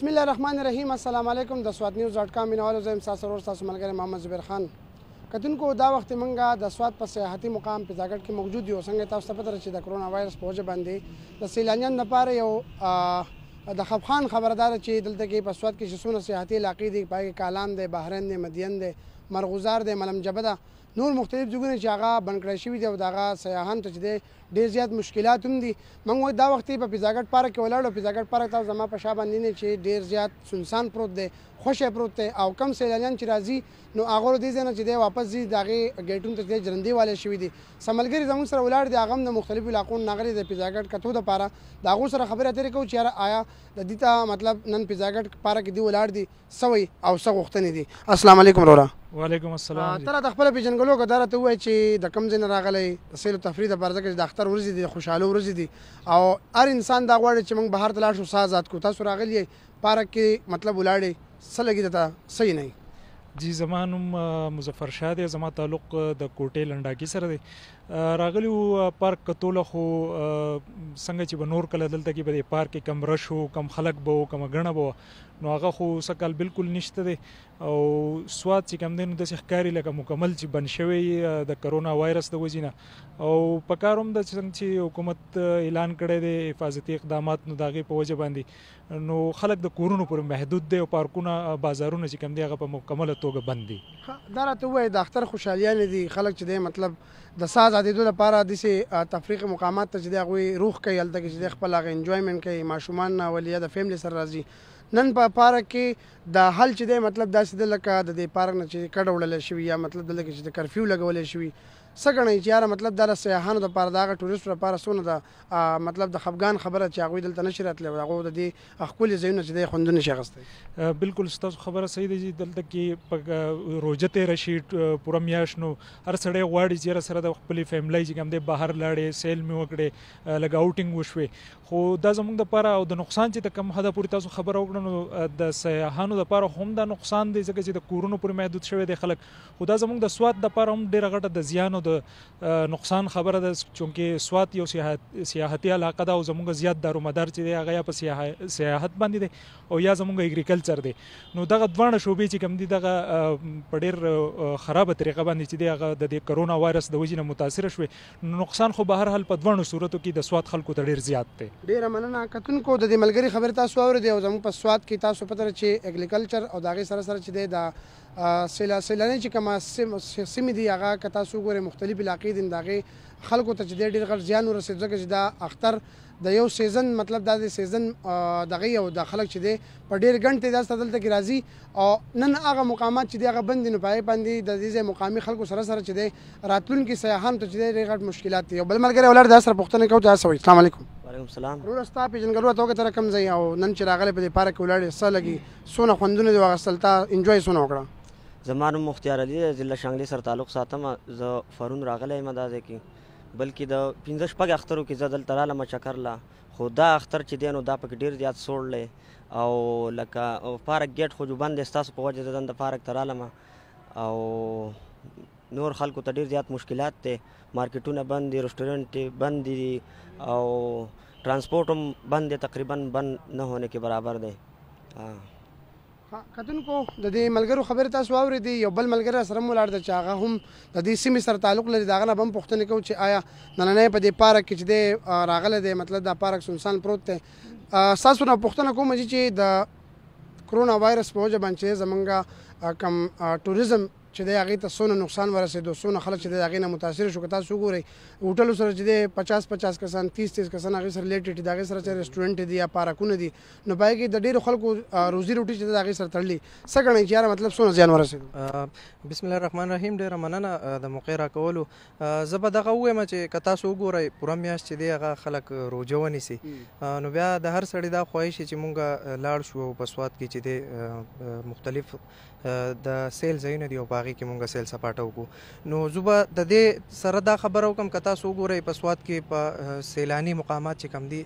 بسم الله الرحمن الرحیم السلام علیکم د سواد نیوز ډاٹ کام مینوالو زم تاسو ورور تاسو ملګری محمد زبیر خان کتونکو دا وخت منګه د سواد په سیاحتي مقام پزاګټ کې موجود یو څنګه تاسو ته پته چې د کرونا وایرس په وجه باندې د سیلانیان لپاره یو د خفقان خبردار چې دلته کې په سواد کې شسونه سیاحتي علاقې دي پای کالام دی بحرین دی مدین دی مرغوزار دی ملم جبه ده نور مختلف ځګونه چې هغه بنکړې شوی دی او دغه سیاحان ته چې دی ډېر زیات مشکلات هم دي موږ وای دا وخت په پیزاګټ پارک کې ولاړو پیزاګټ پارک تاسو زما په شابه نه چې ډېر زیات سنسان پروت دی خوشې پروت دی او کم سیلانیان چې راځي نو هغه دې ځنه چې دی واپس ځي دغه ګیټون ته جرندې والے شوی دي سملګری زموږ سره ولاړ دي هغه د مختلفو علاقو نغری د پیزاګټ کتو د پاره دا غو سره خبره اترې کو چې یار آیا د دې ته مطلب نن پیزاګټ پارک دی ولاړ دي سوي او سغختنی دي السلام علیکم رورا وعلیکم السلام تر د خپل پیژنګلو غداره ته وای چې د کم ځین راغلی تسهیل تفرید پر ځکه چې د اختر ورځ دي خوشاله ورځ دي او هر انسان دا غواړي چې موږ بهر تلاش وسا ذات کو تاسو راغلی پارک کې مطلب ولاړې سلګی دتا صحیح نه جی زمانم مظفر شاه دی زما تعلق د کوټې لنډاکی سره دی راغلی وو پارک کتول خو څنګه چې بنور کله دلته کې به پارک کې کم رشو کم خلک بو کم غنه بو نو هغه خو سکل بالکل نشته دی او سواد چې کم دین د ښکاری لکه مکمل چې بن شوی د کرونا وایرس د وجینه او په کاروم د چې حکومت اعلان کړی دی حفاظتي اقدامات نو داغه په وجه باندې نو خلک د کورونو پر محدود دی او پارکونه بازارونه چې کم دی هغه په مکمل توګه بند دي دا راته وای د اختر خوشحالیان دي خلک چې دی مطلب د ساز آزادېدو لپاره د تفریق مقامات ته چې د هغه روح کوي الته کې چې خپل هغه انجوایمنت کوي ماشومان نه ولیا د فیملی سره راځي نن په پارک کې د حل چې د مطلب داسې د لکه د دې پارک نه چې کډ وړل شوی یا مطلب د لکه چې د کرفیو لګول شوی سګنې چې یاره مطلب د سیاحانو لپاره دا ټوریست لپاره سونه ده مطلب د خفغان خبره چې هغه دلته نشي راتلی هغه د دې خپل زینو چې د خوندونه شي غسته بالکل ستاسو خبره صحیح ده چې دلته کې روزه ته رشي پوره میاش نو هر سړی غواړي چې سره د خپل فیملی چې کوم دی بهر لاړې سیل می وکړي لګ اوټینګ وشوي خو دا زموږ د لپاره او د نقصان چې کم حدا پورې تاسو خبر اوکړو نو د سیاحانو لپاره هم دا نقصان دی ځکه چې د کورونو پر محدود شوی دی خلک خو دا زموږ د سواد د لپاره هم ډیره غټه د زیان او د نقصان خبره ده چې سواد یو سیاحتي علاقه ده او زموږ زیات دارومدار چې دی هغه په سیاحت باندې دی او یا زموږ اګریکلچر دی نو دغه دوه شوبې چې کم دي دغه په ډیر خرابه طریقه باندې چې دی هغه د کرونا وایرس د وجې نه متاثر شوی نقصان خو به هر حال په دوه صورتو کې د سواد خلکو ته ډیر زیات دی ډیره مننه کتونکو د دې ملګری خبر تاسو اوریدئ او زموږ په سواد کې تاسو پته چې اګریکلچر او داغه سره سره چې د سیلا سیلانې چې کومه سیمه دی هغه که تاسو ګورئ مختلف علاقې دین داغه خلکو ته چې ډیر غټ زیان ورسېږي ځکه چې دا اختر د یو سیزن مطلب دا د سیزن دغه یو د خلک چې دی په ډیر غنټې دا ستدل ته راځي او نن هغه مقامات چې دی هغه بند نه پای باندې د دې مقامی خلکو سره سره چې دی راتلونکو سیاحان ته چې ډیر غټ مشکلات دي بل ملګری ولر دا سره پوښتنه کوي تاسو السلام علیکم وعلیکم السلام ورور ستا پیژنګلو ته وکړه کم ځای او نن چې راغلی په دې پارک ولاړې څه لګي سونه خوندونه دی واغستل تا انجوای سونه وکړه زما نوم مختیار علي ضلع شانګلې سره تعلق ساتم زه فرون راغلی یم دا ځای کې بلکې د پنځه شپږ اخترو کې زه دلته رالم چکر لا خو دا اختر چې دی نو دا پکې ډیر زیات سوړلې او لکه پارک ګیټ خو جو بند ستاسو په وجه د پارک ته رالم او نور خلکو ته ډیر زیات مشکلات ته مارکیټونه بند دي رستورانټ بند دي او ترانسپورت هم بند دی تقریبا بند نه هونه کې برابر دی کتونکو د دې ملګرو خبره تاسو واورېدې یو بل ملګری سره مو لاړ چې هغه هم د دې سیمې سره تعلق لري داغه نه بم پوښتنه کوي چې آیا نننې په دې پارک کې چې دی راغله دی مطلب دا پارک سنسان پروت دی تاسو نه پوښتنه کوم چې د کرونا وایرس په وجه باندې زمونږ کم ټوریزم چې د هغه ته سونه نقصان ورسېدو سونه خلک چې د هغه نه متاثر شو کته سو ګوري هوټل سره چې د 50 50 کسان 30 30 کسان هغه سره ریلیټډ د هغه سره چې ریسټورانټ دی یا پارکونه دي نو پای کې د ډیرو خلکو روزي روټي چې د هغه سره تړلې سګنه چې یاره مطلب سونه ځان ورسېدو بسم الله الرحمن الرحیم ډیر مننه د موقع را کولو زبه دغه وایم چې کته سو ګوري پوره میاش چې دی هغه خلک روزه ونیسي نو بیا د هر سړی دا خواهش چې مونږ لاړ شو په سواد کې چې د مختلف د سیل زینه دی او باغی کې مونږه سیل سپاټه وکړو نو زوبه د دې سره دا خبرو کم کتا سو ګورې په سواد کې په سیلانی مقامات چې کم دي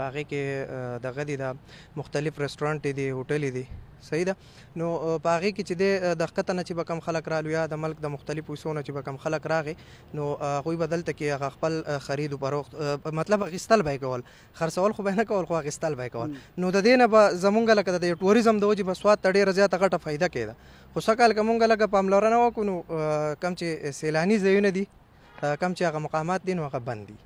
پاغه کې دغه دي د مختلف ریسټورانټ دي هوټل دي صحیح ده نو پاغه کې چې د دقت نه چې بکم خلک رالو یا د ملک د مختلفو سونو چې بکم خلک راغي نو غوي بدل ته کې هغه خپل خرید او پروخت مطلب غستل به کول خرڅول خو به نه کول خو غستل به کول نو د دې نه به زمونږ لکه د ټوریزم د وجې په سواد تډې رضا تغټه فائدہ کېده خو سکهال کومګه لکه پاملورنه وکړو کم چې سیلانی ځایونه دي کم چې هغه مقامات دي نو هغه بند دي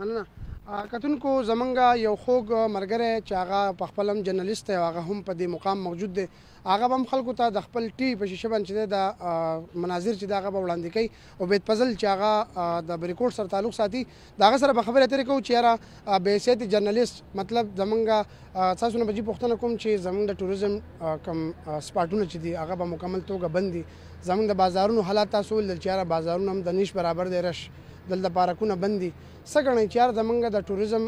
مننه کتونکو زمونږ یو خوږ مرګره چې هغه په خپلم جرنالست او هغه هم په دې مقام موجود دی هغه هم خلکو ته د خپل ټي په شیشه باندې د مناظر چې داغه وړاندې کوي او بیت پزل چې هغه د بریکوټ سره تعلق ساتي داغه سره په خبره اترې کوو چې را به سیاسي جرنالست مطلب زمونږ تاسو نه بجې پوښتنه کوم چې زمونږ د ټوریزم کم سپاټونه چې دي هغه به مکمل توګه بندي زمونږ د بازارونو حالات تاسو ول چې را بازارونه هم د نش برابر دی رش دلته پارکونه بند دي څه غنی چې یار زمونږ د ټوریزم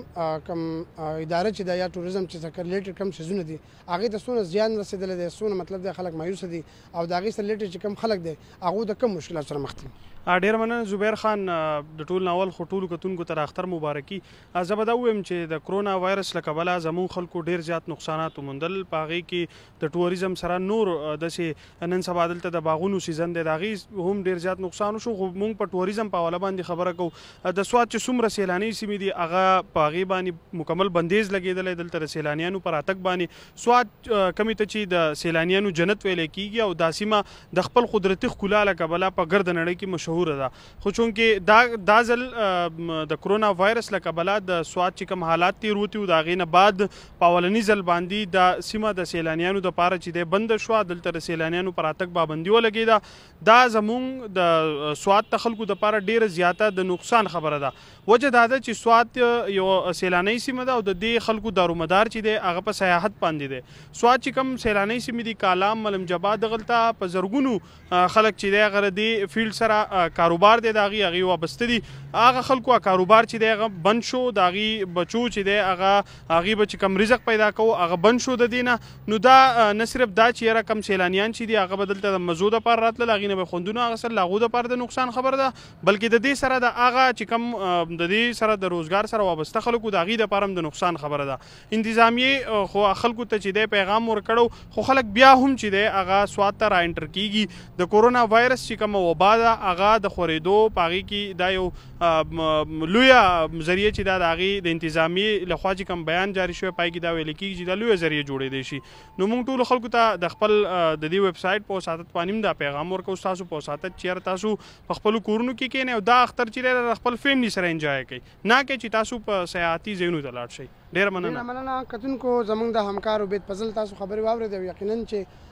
کم اداره چې د یا ټوریزم چې سره ریلیټډ کم شزونه دي هغه د سونه زیان رسیدل دي سونه مطلب د خلک مایوس دي او د هغه سره ریلیټډ چې کم خلک دي هغه د کم مشکلات سره مخ دي ډیر مننه زبیر خان د ټول ناول خټول کتونکو تر اختر مبارکي زبدا ویم چې د کرونا وایرس لکبله زمون خلکو ډیر زیات نقصانات ومندل پاغي کې د ټوریزم سره نور د سي نن سبا دلته د باغونو سیزن د داغي هم ډیر زیات نقصان شو خو مونږ په ټوریزم په اړه باندې خبره کوو د سواد چې څومره سیلاني سیمې دي هغه پاغي باندې مکمل بندیز لګیدل دلته سیلانیانو پر اتک باندې سواد کمی ته چې د سیلانیانو جنت ویل کیږي او داسیمه د خپل قدرتي خلالو کبله په ګرد نړۍ کې مشهور مشهور ده خو چونکې دا دا ځل د کرونا وایرس لکه بلا د سواد چې کوم حالات تیر وتی دا غینه بعد پاولنی ځل باندې د سیمه د سیلانیانو د پاره چې د بند شو دلته د سیلانیانو پر اتک پابندي ولګی دا دا زمونږ د سواد خلکو د پاره ډیره زیاته د نقصان خبره ده وجه دا ده چې سواد یو سیلانی سیمه ده او د دې خلکو دارومدار چې دی هغه په سیاحت باندې دی سواد چې کوم سیلانی سیمه دي کالام ملم جبا دغلطه په زرګونو خلک چې دی غره دی فیلډ سره کاروبار دی داغي هغه وابسته دي هغه خلکو کاروبار چې دی هغه بند شو داغي بچو چې دی هغه هغه بچ کم رزق پیدا کو هغه بند شو د دینه نو دا نه صرف دا چې را کم سیلانیان چې دی هغه بدلته د مزود پر راتل لاغي نه خوندونه هغه سره لاغو د پر د نقصان خبر ده بلکې د دې سره د هغه چې کم د دې سره د روزګار سره وابسته خلکو داغي د پرم د نقصان خبره ده انتظامیه خو خلکو ته چې دی پیغام ورکړو خو خلک بیا هم چې دی هغه سواد ته را انټر کیږي د کورونا وایرس چې کوم وبا ده هغه د خورېدو پاغي کې دا یو لوی ذریعہ چې دا د هغه د انتظامی لخوا چې کوم بیان جاری شوی پای کې دا ویل کېږي چې دا لوی ذریعہ جوړې دي شي نو موږ ټول خلکو ته د خپل د دې ویب سټ په وساتت پانیم دا پیغام ورکو تاسو په وساتت چیر تاسو په خپل کورونو کې کې نه دا اختر چې خپل فیملی سره انجوای کوي نه کې چې تاسو په سیاحتي ځایونو ته لاړ شئ ډیر مننه مننه کتونکو زمونږ د همکار عبید فضل تاسو خبرې واورېدې یقینا چې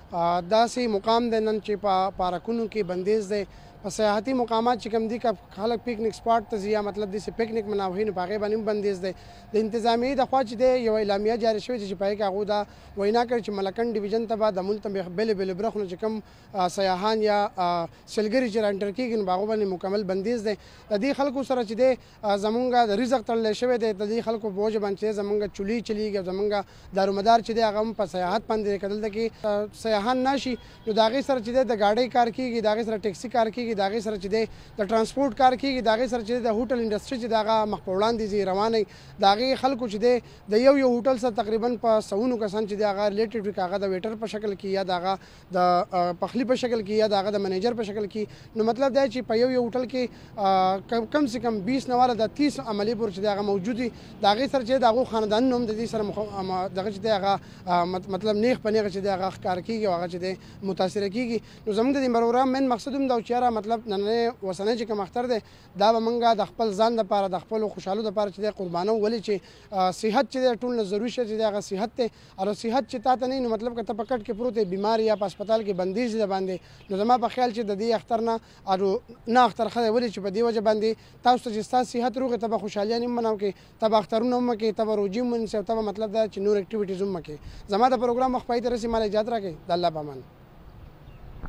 داسې مقام دی نن چې په پارکونو کې بندیز دی په سیاحتي مقامات چې کوم دي که خلک پیکنیک سپاټ ته ځي یا مطلب داسې پیکنیک مناوهي نو په هغې باندې هم بندیز دی د انتظامیې د خوا چې دی یوه اعلامیه جاري شوې چې په هغې کې هغو دا وینا کړې چې ملکن ډیویژن ته به د ملک ته بېلې بېلې برخو نه چې کوم سیاحان یا سیلګري چې را انټر کېږي نو په هغو باندې مکمل بندیز دی د دې خلکو سره چې دی زمونږ د رزق تړلی شوی دی د دې خلکو په وجه باندې چې زمونږ چولي چلیږي او زمونږ دارومدار چې دی هغه هم په سیاحت باندې کتل ده کې سیاحان نه شي نو د هغې سره چې دی د ګاډۍ کار کېږي د هغې سره ټیکسي کار کېږي کیږي داغه سره چې دی د ترانسپورت کار کیږي داغه سره چې د هوټل انډستری چې داغه مخ په وړاندې زی روانه داغه خلکو چې دی د یو یو هوټل سره تقریبا په سونو کسان چې داغه ریلیټډ وي کاغه د ویټر په شکل کې یا داغه د پخلی په شکل کې یا داغه د منیجر په شکل کې نو مطلب دا چې په یو یو هوټل کې کم کم سه کم 20 نواله د 30 عملی پور چې داغه موجودي داغه سره چې داغه خاندان نوم د دې سره دغه چې داغه مطلب نیخ پنیغه چې داغه ښکار کیږي هغه چې متاثر کیږي نو زمونږ د مرورا من مقصد هم دا چې را مطلب نننې اوسنۍ چې کوم اختر دی دا به موږ د خپل ځان لپاره د خپل خوشحالو لپاره چې د قربانو ولې چې صحت چې ټول نه ضروري شي چې دا صحت ته او صحت چې تا ته نه مطلب کته پکټ کې پروت بیماری یا په هسپتال کې بندیز ده باندې نو زما په خیال چې د دې اختر نه او نه اختر خله ولې چې په دې وجه باندې تاسو ته چې تاسو صحت روغ ته به خوشحالي نه منو کې تب اخترونه مو کې تب روجي مونږ ته مطلب دا چې نور اکټیویټیز هم کې زما د پروګرام مخ پای ته رسې مال اجازه راکې د الله پامن